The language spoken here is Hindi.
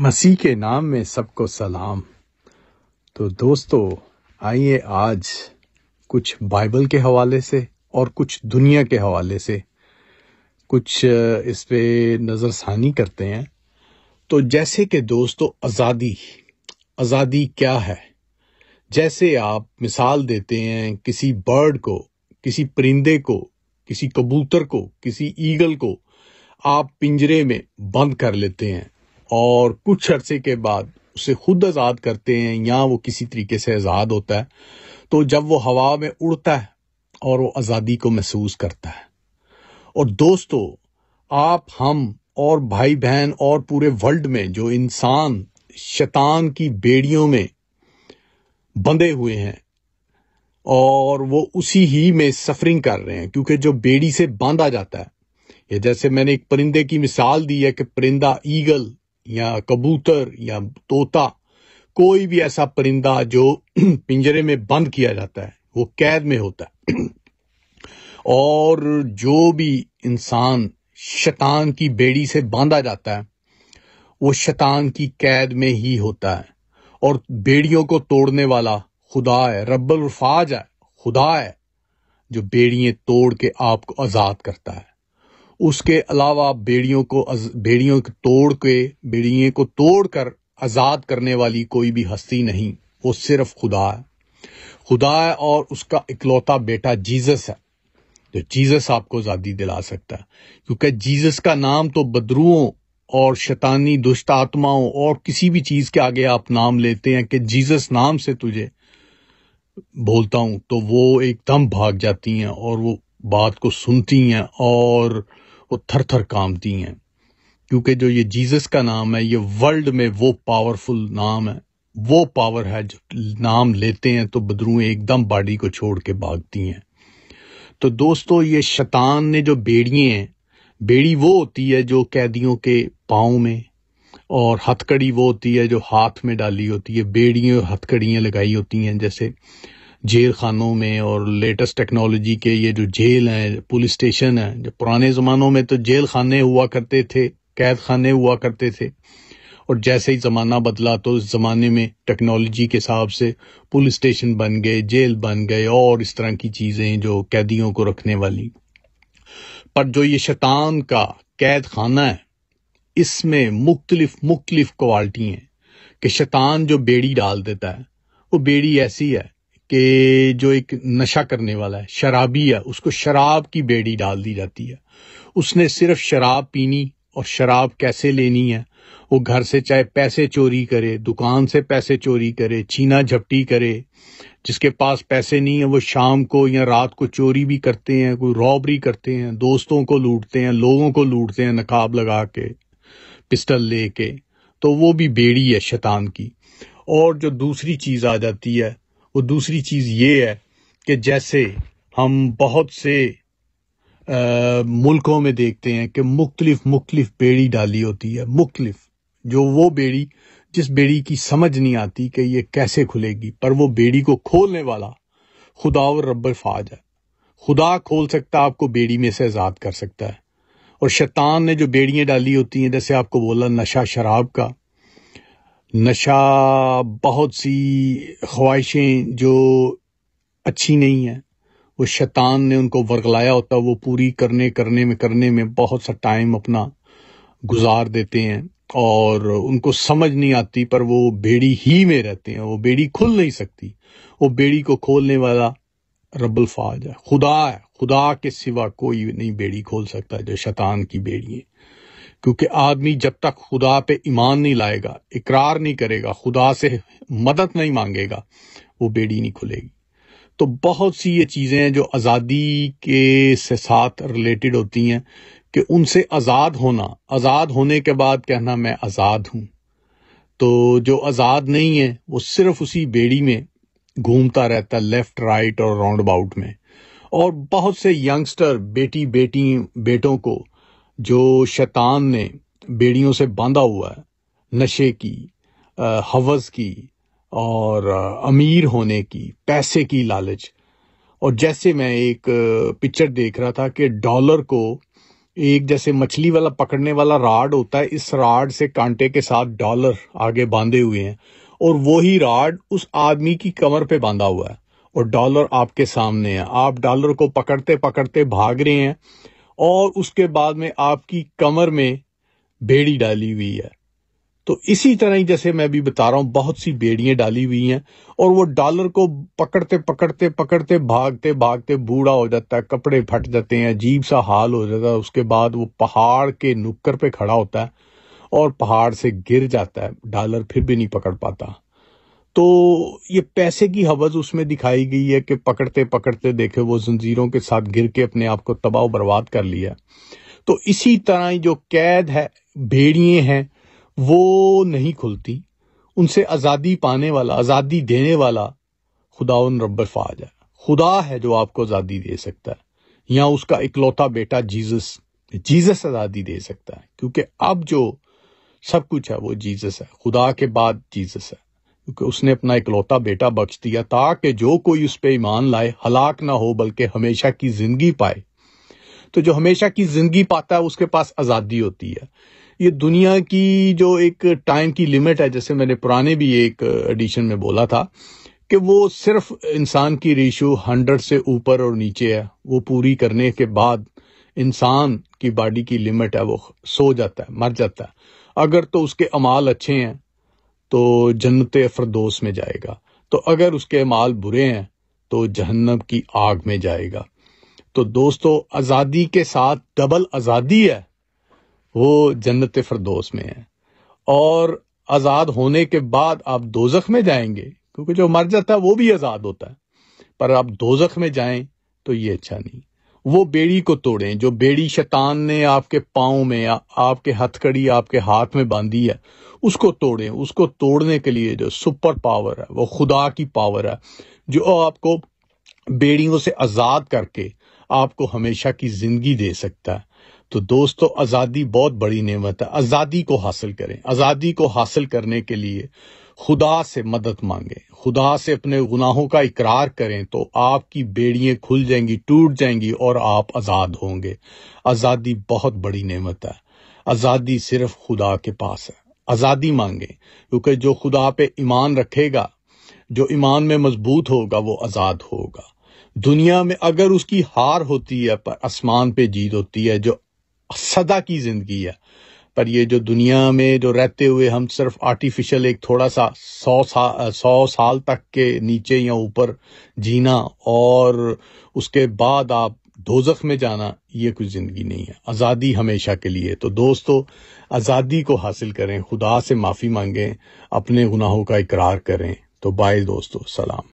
मसीह के नाम में सबको सलाम तो दोस्तों आइए आज कुछ बाइबल के हवाले से और कुछ दुनिया के हवाले से कुछ इस पर नज़रसानी करते हैं तो जैसे कि दोस्तों आज़ादी आज़ादी क्या है जैसे आप मिसाल देते हैं किसी बर्ड को किसी परिंदे को किसी कबूतर को किसी ईगल को आप पिंजरे में बंद कर लेते हैं और कुछ अरसे के बाद उसे खुद आज़ाद करते हैं या वो किसी तरीके से आज़ाद होता है तो जब वो हवा में उड़ता है और वो आज़ादी को महसूस करता है और दोस्तों आप हम और भाई बहन और पूरे वर्ल्ड में जो इंसान शैतान की बेड़ियों में बंधे हुए हैं और वो उसी ही में सफरिंग कर रहे हैं क्योंकि जो बेड़ी से बांधा जाता है या जैसे मैंने एक परिंदे की मिसाल दी है कि परिंदा ईगल या कबूतर या तोता कोई भी ऐसा परिंदा जो पिंजरे में बंद किया जाता है वो कैद में होता है और जो भी इंसान शैतान की बेड़ी से बांधा जाता है वो शैतान की कैद में ही होता है और बेड़ियों को तोड़ने वाला खुदा है रब्बल रफाज है खुदा है जो बेड़ियां तोड़ के आपको आज़ाद करता है उसके अलावा बेड़ियों को बेड़ियों तोड़ के बेड़िए को तोड़कर आज़ाद करने वाली कोई भी हस्ती नहीं वो सिर्फ खुदा है खुदा है और उसका इकलौता बेटा जीसस है जो जीसस आपको आज़ादी दिला सकता है क्योंकि जीसस का नाम तो बदरुओं और शैतानी दुष्ट आत्माओं और किसी भी चीज़ के आगे आप नाम लेते हैं कि जीसस नाम से तुझे बोलता हूं तो वो एकदम भाग जाती हैं और वो बात को सुनती हैं और वो थर थर कामती हैं क्योंकि जो ये जीसस का नाम है ये वर्ल्ड में वो पावरफुल नाम है वो पावर है जो नाम लेते हैं तो बदरू एकदम बॉडी को छोड़ के भागती हैं तो दोस्तों ये शतान ने जो बेड़िए हैं बेड़ी वो होती है जो कैदियों के पाओ में और हथकड़ी वो होती है जो हाथ में डाली होती है बेड़ियों हथकड़ियां हथकड़ियाँ लगाई होती हैं जैसे जेल खानों में और लेटेस्ट टेक्नोलॉजी के ये जो जेल हैं पुलिस स्टेशन हैं जो पुराने ज़मानों में तो जेल खाने हुआ करते थे कैद खाने हुआ करते थे और जैसे ही ज़माना बदला तो उस ज़माने में टेक्नोलॉजी के हिसाब से पुलिस स्टेशन बन गए जेल बन गए और इस तरह की चीज़ें जो कैदियों को रखने वाली पर जो ये शैतान का कैद खाना है इसमें मुख्तलिफ मुख्तलिफ क्वालिटी हैं कि शैतान जो बेड़ी डाल देता है वो बेड़ी ऐसी है कि जो एक नशा करने वाला है शराबी है उसको शराब की बेड़ी डाल दी जाती है उसने सिर्फ शराब पीनी और शराब कैसे लेनी है वो घर से चाहे पैसे चोरी करे दुकान से पैसे चोरी करे छीना झपटी करे जिसके पास पैसे नहीं है वो शाम को या रात को चोरी भी करते हैं कोई रॉबरी करते हैं दोस्तों को लूटते हैं लोगों को लूटते हैं नकाब लगा के पिस्टल ले के तो वो भी बेड़ी है शैतान की और जो दूसरी चीज़ आ जाती है और दूसरी चीज़ ये है कि जैसे हम बहुत से आ, मुल्कों में देखते हैं कि मुख्तलिफ मुख्तलिफ बेड़ी डाली होती है मुख्तलिफ जो वो बेड़ी जिस बेड़ी की समझ नहीं आती कि ये कैसे खुलेगी पर वो बेड़ी को खोलने वाला खुदा और रब्बल फाज है खुदा खोल सकता है आपको बेड़ी में से आज़ाद कर सकता है और शैतान ने जो बेड़ियाँ डाली होती हैं जैसे आपको बोला नशा शराब का नशा बहुत सी ख्वाहिशें जो अच्छी नहीं हैं वो शैतान ने उनको वर्गलाया होता वो पूरी करने करने में करने में बहुत सा टाइम अपना गुजार देते हैं और उनको समझ नहीं आती पर वो बेड़ी ही में रहते हैं वो बेड़ी खुल नहीं सकती वो बेड़ी को खोलने वाला रब्बुल फाज है खुदा है खुदा के सिवा कोई नहीं बेड़ी खोल सकता जो शैतान की बेड़ी है क्योंकि आदमी जब तक खुदा पे ईमान नहीं लाएगा इकरार नहीं करेगा खुदा से मदद नहीं मांगेगा वो बेड़ी नहीं खुलेगी तो बहुत सी ये चीज़ें हैं जो आज़ादी के से साथ रिलेटेड होती हैं कि उनसे आज़ाद होना आज़ाद होने के बाद कहना मैं आज़ाद हूं तो जो आज़ाद नहीं है वो सिर्फ उसी बेड़ी में घूमता रहता है लेफ्ट राइट और राउंड अबाउट में और बहुत से यंगस्टर बेटी बेटी बेटों को जो शैतान ने बेड़ियों से बांधा हुआ है नशे की हवस की और अमीर होने की पैसे की लालच और जैसे मैं एक पिक्चर देख रहा था कि डॉलर को एक जैसे मछली वाला पकड़ने वाला राड होता है इस राड से कांटे के साथ डॉलर आगे बांधे हुए हैं और वही राड उस आदमी की कमर पे बांधा हुआ है और डॉलर आपके सामने है आप डॉलर को पकड़ते पकड़ते भाग रहे हैं और उसके बाद में आपकी कमर में बेड़ी डाली हुई है तो इसी तरह ही जैसे मैं भी बता रहा हूं बहुत सी बेड़ियां डाली हुई हैं और वो डॉलर को पकड़ते पकड़ते पकड़ते भागते भागते बूढ़ा हो जाता है कपड़े फट जाते हैं अजीब सा हाल हो जाता है उसके बाद वो पहाड़ के नुक्कर पे खड़ा होता है और पहाड़ से गिर जाता है डॉलर फिर भी नहीं पकड़ पाता तो ये पैसे की हवज उसमें दिखाई गई है कि पकड़ते पकड़ते देखे वो जंजीरों के साथ गिर के अपने आप को तबाह बर्बाद कर लिया तो इसी तरह जो कैद है भेड़िए हैं वो नहीं खुलती उनसे आज़ादी पाने वाला आज़ादी देने वाला खुदा उन रब फाज है खुदा है जो आपको आज़ादी दे सकता है या उसका इकलौता बेटा जीसस जीसस आज़ादी दे सकता है क्योंकि अब जो सब कुछ है वो जीसस है खुदा के बाद जीसस है उसने अपना इकलौता बेटा बख्श दिया ताकि जो कोई उस पर ईमान लाए हलाक ना हो बल्कि हमेशा की जिंदगी पाए तो जो हमेशा की जिंदगी पाता है उसके पास आज़ादी होती है ये दुनिया की जो एक टाइम की लिमिट है जैसे मैंने पुराने भी एक एडिशन में बोला था कि वो सिर्फ इंसान की रेशो हंड्रेड से ऊपर और नीचे है वो पूरी करने के बाद इंसान की बॉडी की लिमिट है वो सो जाता है मर जाता है अगर तो उसके अमाल अच्छे हैं तो जन्नत फरदोस में जाएगा तो अगर उसके माल बुरे हैं तो जहन्नम की आग में जाएगा तो दोस्तों आज़ादी के साथ डबल आज़ादी है वो जन्नत फरदोस में है और आज़ाद होने के बाद आप दोजख में जाएंगे क्योंकि जो मर जाता है वो भी आज़ाद होता है पर आप दोजख में जाएं तो ये अच्छा नहीं वो बेड़ी को तोड़ें जो बेड़ी शैतान ने आपके पाओ में आ, आपके हथकड़ी आपके हाथ में बांधी है उसको तोड़ें उसको तोड़ने के लिए जो सुपर पावर है वो खुदा की पावर है जो आपको बेड़ियों से आज़ाद करके आपको हमेशा की ज़िंदगी दे सकता है तो दोस्तों आज़ादी बहुत बड़ी नेमत है आज़ादी को हासिल करें आज़ादी को हासिल करने के लिए खुदा से मदद मांगे खुदा से अपने गुनाहों का इकरार करें तो आपकी बेड़ियां खुल जाएंगी टूट जाएंगी और आप आज़ाद होंगे आज़ादी बहुत बड़ी नेमत है आज़ादी सिर्फ खुदा के पास है आज़ादी मांगे क्योंकि जो खुदा पे ईमान रखेगा जो ईमान में मजबूत होगा वो आज़ाद होगा दुनिया में अगर उसकी हार होती है पर आसमान पे जीत होती है जो सदा की जिंदगी है पर ये जो दुनिया में जो रहते हुए हम सिर्फ आर्टिफिशियल एक थोड़ा सा सौ साल सौ साल तक के नीचे या ऊपर जीना और उसके बाद आप दोजख में जाना ये कुछ ज़िंदगी नहीं है आज़ादी हमेशा के लिए तो दोस्तों आज़ादी को हासिल करें खुदा से माफ़ी मांगें अपने गुनाहों का इकरार करें तो बाय दोस्तों सलाम